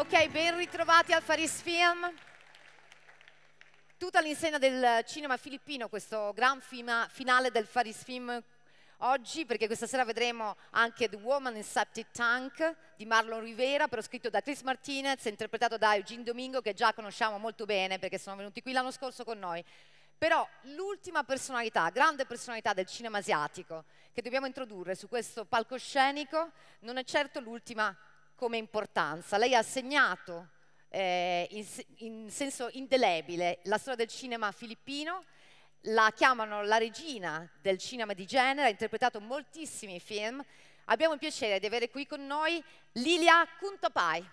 Ok, ben ritrovati al Faris Film. Tutta l'insegna del cinema filippino, questo gran fima, finale del Faris Film oggi, perché questa sera vedremo anche The Woman in Septic Tank di Marlon Rivera, però scritto da Chris Martinez, interpretato da Eugene Domingo, che già conosciamo molto bene perché sono venuti qui l'anno scorso con noi. Però l'ultima personalità, grande personalità del cinema asiatico che dobbiamo introdurre su questo palcoscenico non è certo l'ultima come importanza. Lei ha segnato eh, in, in senso indelebile la storia del cinema filippino, la chiamano la regina del cinema di genere, ha interpretato moltissimi film. Abbiamo il piacere di avere qui con noi Lilia Kuntapai.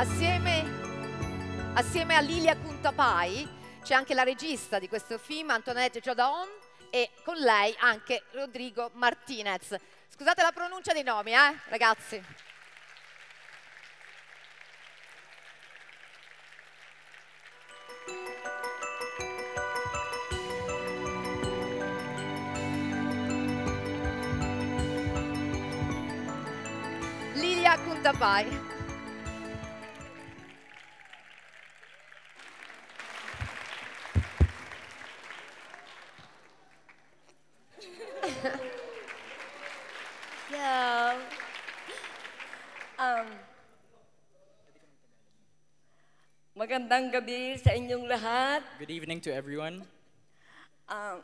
Assieme, assieme a Lilia Kuntapai c'è anche la regista di questo film, Antoinette Jodaon, e con lei anche Rodrigo Martinez. Scusate la pronuncia dei nomi, eh, ragazzi. Lilia Kuntapai. Magandang gabi sa inyong lahat. Good evening to everyone. Uh,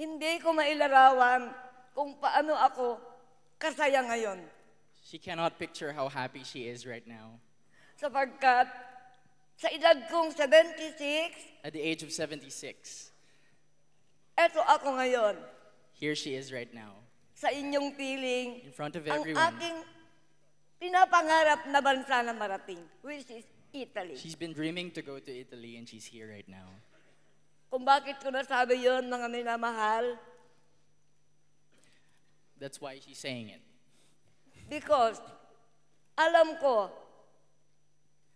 hindi ko mailarawan kung paano ako kasaya ngayon. She cannot picture how happy she is right now. Sapagkat sa edad kong 76, at the age of 76, eto ako ngayon. Here she is right now. Sa inyong piling, in front of everyone, ang aking pinapangarap na bansa na marating, which is Italy. She's been dreaming to go to Italy and she's here right now. Kung bakit ko nasabi yun, mga minamahal? That's why she's saying it. Because, alam ko,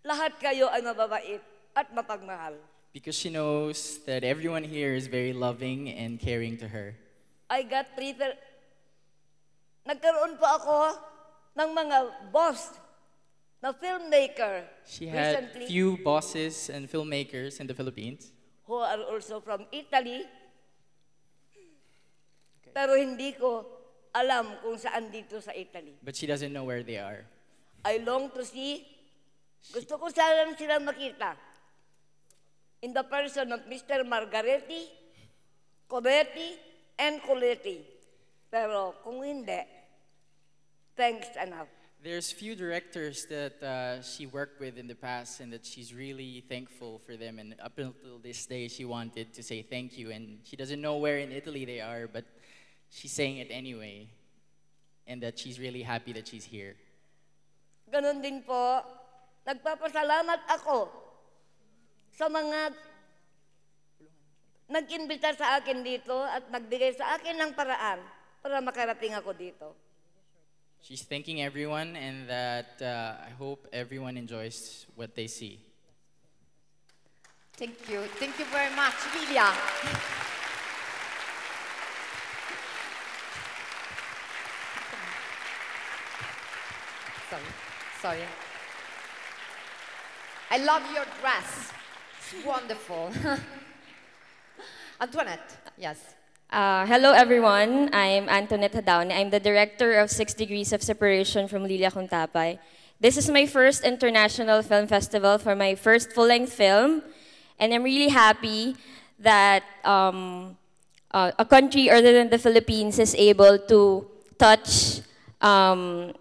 lahat kayo ay mababait at mapagmahal. Because she knows that everyone here is very loving and caring to her. I got treated. Nagkaroon po ako ng mga boss the filmmaker. She had few bosses and filmmakers in the Philippines. Who are also from Italy. Okay. Pero hindi ko alam kung saan dito sa Italy. But she doesn't know where they are. I long to see. Gusto ko sana sila makita. In the person of Mr. Margaretti, Coletti, and Coletti. Pero kung hindi, thanks enough there's few directors that uh, she worked with in the past and that she's really thankful for them. And up until this day, she wanted to say thank you. And she doesn't know where in Italy they are, but she's saying it anyway. And that she's really happy that she's here. Ganon din po, nagpapasalamat ako sa mga nag-imbita sa akin dito at nagbigay sa akin ng paraan para makarating ako dito. She's thanking everyone, and that uh, I hope everyone enjoys what they see. Thank you. Thank you very much, Lilia. sorry, sorry. I love your dress. It's wonderful. Antoinette, yes. Uh, hello, everyone. I'm Antoinette Hadaon. I'm the director of Six Degrees of Separation from Lilia Contapay. This is my first international film festival for my first full-length film, and I'm really happy that um, uh, a country other than the Philippines is able to touch, um,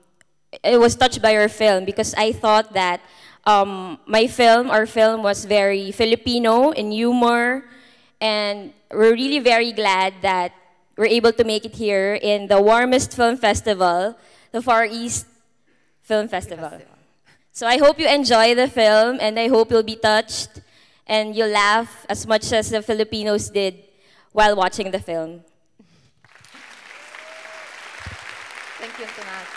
it was touched by our film because I thought that um, my film, our film was very Filipino in humor, and we're really very glad that we're able to make it here in the warmest film festival, the Far East Film Festival. So I hope you enjoy the film, and I hope you'll be touched and you'll laugh as much as the Filipinos did while watching the film. Thank you so much.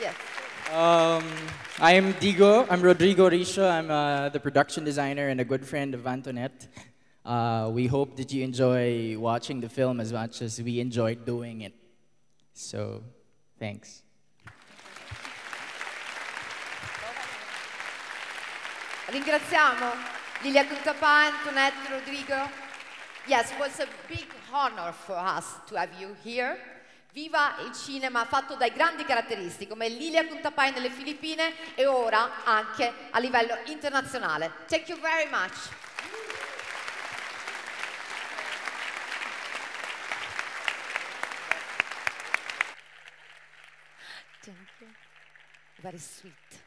Yes. Um, I'm Digo. I'm Rodrigo Risha. I'm uh, the production designer and a good friend of Antoinette. Uh, we hope that you enjoy watching the film as much as we enjoyed doing it. So, thanks. Ringraziamo Lilia Kuntapa, Antoinette, Rodrigo. Yes, it was a big honor for us to have you here. Viva il cinema fatto dai grandi caratteristi come Lilia Kuntapai nelle Filippine e ora anche a livello internazionale. Thank you very much. Thank you. Very sweet.